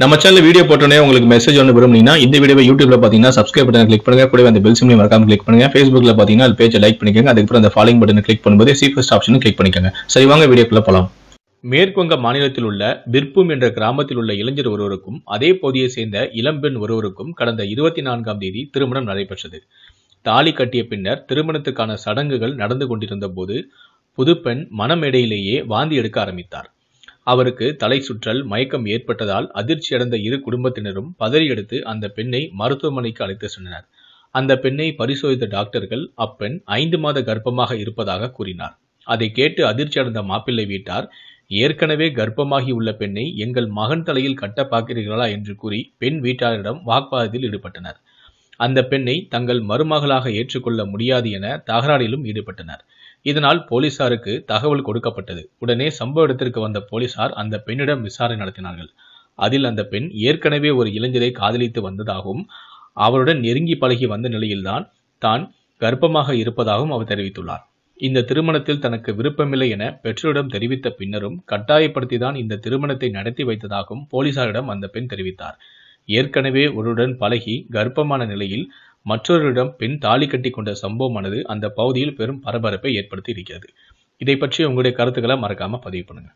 நம்ம channel video போட்டோன்னே உங்களுக்கு மெசேஜ் ஒன்று விரும்புனீங்கன்னா இந்த வீடியோ யூடியூப்ல பார்த்தீங்கன்னா சப்ஸ்கிரைப் பட்டன் கிளிக் பண்ணுங்க கூட அந்த பெல் சிம்லையும் மறக்காம கிளிக் பண்ணுங்க ஃபேஸ்புக்ல பார்த்தீங்கன்னா அது பேஜை லைக் பண்ணிக்கோங்க அதுக்கப்புறம் அந்த ஃபாலோ பட்டன் கிளிக் பண்ணும்போது சீஃபஸ்ட் ஆப்ஷனும் கிளிக் பண்ணிக்கோங்க சரி வாங்க வீடியோக்குள்ள போகலாம் மேற்குவங்க மாநிலத்தில் உள்ள பிற்பும் என்ற கிராமத்தில் உள்ள இளைஞர் ஒருவருக்கும் அதே போதியை சேர்ந்த இளம்பெண் ஒருவருக்கும் கடந்த இருபத்தி நான்காம் தேதி திருமணம் நடைபெற்றது தாலி கட்டிய பின்னர் திருமணத்துக்கான சடங்குகள் நடந்து கொண்டிருந்த போது புதுப்பெண் மனமேடையிலேயே வாந்தி எடுக்க ஆரம்பித்தார் அவருக்கு தலை சுற்றல் மயக்கம் ஏற்பட்டதால் அதிர்ச்சி அடைந்த இரு குடும்பத்தினரும் பதறியெடுத்து அந்த பெண்ணை மருத்துவமனைக்கு அழைத்து சென்றனர் அந்த பெண்ணை பரிசோதித்த டாக்டர்கள் அப்பெண் ஐந்து மாத கர்ப்பமாக இருப்பதாக கூறினார் அதை கேட்டு அதிர்ச்சி அடைந்த மாப்பிள்ளை வீட்டார் ஏற்கனவே கர்ப்பமாகி உள்ள பெண்ணை எங்கள் மகன் தலையில் கட்ட பார்க்கிறீர்களா என்று கூறி பெண் வீட்டாரிடம் வாக்குவாதத்தில் ஈடுபட்டனர் அந்த பெண்ணை தங்கள் மருமகளாக ஏற்றுக்கொள்ள முடியாது என தகராறிலும் ஈடுபட்டனர் இதனால் போலீசாருக்கு தகவல் கொடுக்கப்பட்டது உடனே சம்பவ இடத்திற்கு வந்த போலீசார் அந்த பெண்ணிடம் விசாரணை நடத்தினார்கள் அதில் அந்த பெண் ஏற்கனவே ஒரு இளைஞரை காதலித்து வந்ததாகவும் அவருடன் நெருங்கி பழகி வந்த நிலையில்தான் தான் கர்ப்பமாக இருப்பதாகவும் அவர் தெரிவித்துள்ளார் இந்த திருமணத்தில் தனக்கு விருப்பமில்லை என பெற்றோரிடம் தெரிவித்த பின்னரும் கட்டாயப்படுத்தி தான் இந்த திருமணத்தை நடத்தி வைத்ததாகவும் போலீசாரிடம் அந்த பெண் தெரிவித்தார் ஏற்கனவே ஒருடன் பழகி கர்ப்பமான நிலையில் மற்றொருடம் பெண் தாலி கட்டி கொண்ட சம்பவமானது அந்த பகுதியில் பெரும் பரபரப்பை ஏற்படுத்தி இருக்கிறது இதை பற்றி உங்களுடைய கருத்துக்களை மறக்காம பதிவு பண்ணுங்க